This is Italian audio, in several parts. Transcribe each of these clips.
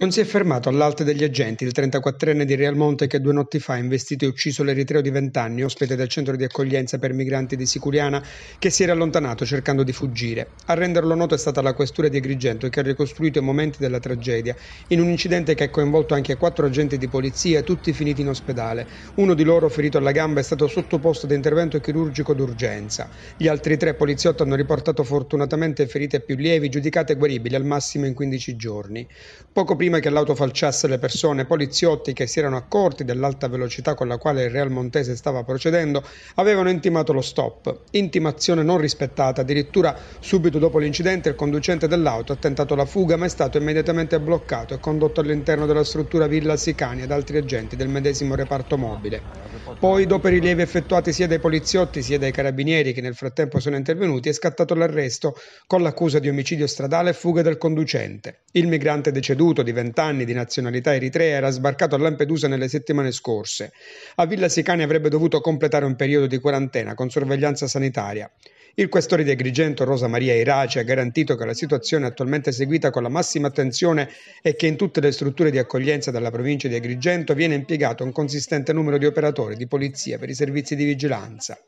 Non si è fermato all'alte degli agenti il 34enne di Real Monte che due notti fa ha investito e ucciso l'eritreo di 20 anni, ospite del centro di accoglienza per migranti di Sicuriana, che si era allontanato cercando di fuggire. A renderlo noto è stata la questura di Agrigento che ha ricostruito i momenti della tragedia, in un incidente che ha coinvolto anche quattro agenti di polizia, tutti finiti in ospedale. Uno di loro, ferito alla gamba, è stato sottoposto ad intervento chirurgico d'urgenza. Gli altri tre poliziotti hanno riportato fortunatamente ferite più lievi, giudicate guaribili al massimo in 15 giorni. Poco prima prima che l'auto falciasse le persone, poliziotti che si erano accorti dell'alta velocità con la quale il Real Montese stava procedendo avevano intimato lo stop. Intimazione non rispettata, addirittura subito dopo l'incidente il conducente dell'auto ha tentato la fuga ma è stato immediatamente bloccato e condotto all'interno della struttura Villa Sicani ed altri agenti del medesimo reparto mobile. Poi, dopo i rilievi effettuati sia dai poliziotti sia dai carabinieri che nel frattempo sono intervenuti, è scattato l'arresto con l'accusa di omicidio stradale e fuga del conducente. Il migrante deceduto, diverso anni di nazionalità eritrea, era sbarcato a Lampedusa nelle settimane scorse. A Villa Sicani avrebbe dovuto completare un periodo di quarantena con sorveglianza sanitaria. Il questore di Agrigento, Rosa Maria Irace, ha garantito che la situazione attualmente seguita con la massima attenzione e che in tutte le strutture di accoglienza della provincia di Agrigento viene impiegato un consistente numero di operatori di polizia per i servizi di vigilanza.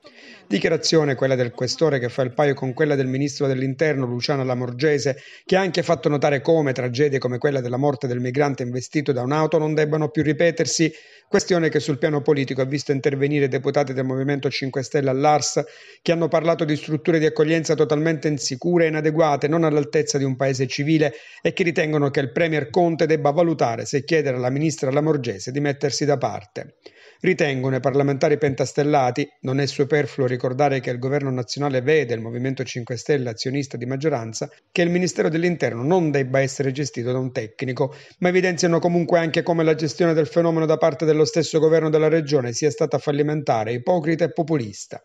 Dichiarazione quella del questore che fa il paio con quella del ministro dell'interno Luciano Lamorgese, che ha anche fatto notare come tragedie come quella della morte del migrante investito da un'auto non debbano più ripetersi, questione che sul piano politico ha visto intervenire deputati del Movimento 5 Stelle all'Ars che hanno parlato di strutture strutture di accoglienza totalmente insicure e inadeguate, non all'altezza di un paese civile e che ritengono che il Premier Conte debba valutare se chiedere alla ministra Lamorgese di mettersi da parte. Ritengono i parlamentari pentastellati, non è superfluo ricordare che il governo nazionale vede il Movimento 5 Stelle azionista di maggioranza, che il Ministero dell'Interno non debba essere gestito da un tecnico, ma evidenziano comunque anche come la gestione del fenomeno da parte dello stesso governo della regione sia stata fallimentare, ipocrita e populista.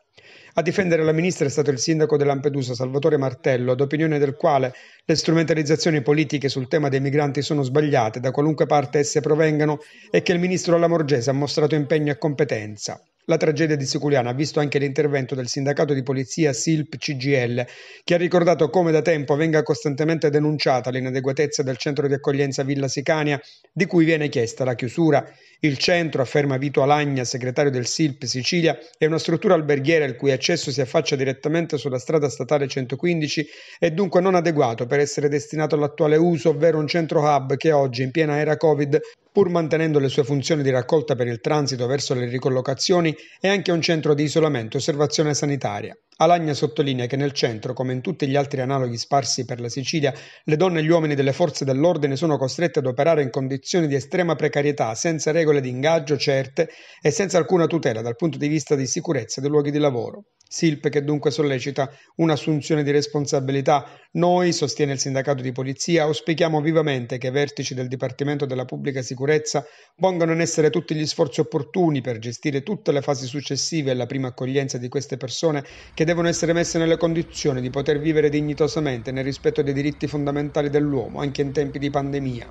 A difendere la ministra è stato il sindaco di Lampedusa Salvatore Martello, ad opinione del quale le strumentalizzazioni politiche sul tema dei migranti sono sbagliate da qualunque parte esse provengano e che il ministro Lamorgese ha mostrato impegno e competenza. La tragedia di Siculiana ha visto anche l'intervento del sindacato di polizia SILP CGL, che ha ricordato come da tempo venga costantemente denunciata l'inadeguatezza del centro di accoglienza Villa Sicania, di cui viene chiesta la chiusura. Il centro, afferma Vito Alagna, segretario del SILP Sicilia, è una struttura alberghiera il cui accesso si affaccia direttamente sulla strada statale 115 e dunque non adeguato per essere destinato all'attuale uso, ovvero un centro hub che oggi, in piena era Covid, pur mantenendo le sue funzioni di raccolta per il transito verso le ricollocazioni, è anche un centro di isolamento e osservazione sanitaria. Alagna sottolinea che nel centro, come in tutti gli altri analoghi sparsi per la Sicilia, le donne e gli uomini delle forze dell'ordine sono costretti ad operare in condizioni di estrema precarietà, senza regole di ingaggio certe e senza alcuna tutela dal punto di vista di sicurezza dei luoghi di lavoro. Silp che dunque sollecita un'assunzione di responsabilità. Noi, sostiene il sindacato di polizia, auspichiamo vivamente che i vertici del Dipartimento della Pubblica Sicurezza pongano in essere tutti gli sforzi opportuni per gestire tutte le fasi successive alla prima accoglienza di queste persone che che devono essere messe nelle condizioni di poter vivere dignitosamente nel rispetto dei diritti fondamentali dell'uomo anche in tempi di pandemia.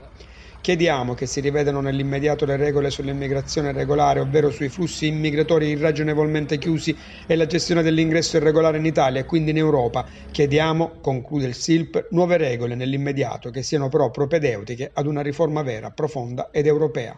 Chiediamo che si rivedano nell'immediato le regole sull'immigrazione regolare, ovvero sui flussi immigratori irragionevolmente chiusi e la gestione dell'ingresso irregolare in Italia e quindi in Europa. Chiediamo, conclude il SILP, nuove regole nell'immediato che siano però propedeutiche ad una riforma vera, profonda ed europea.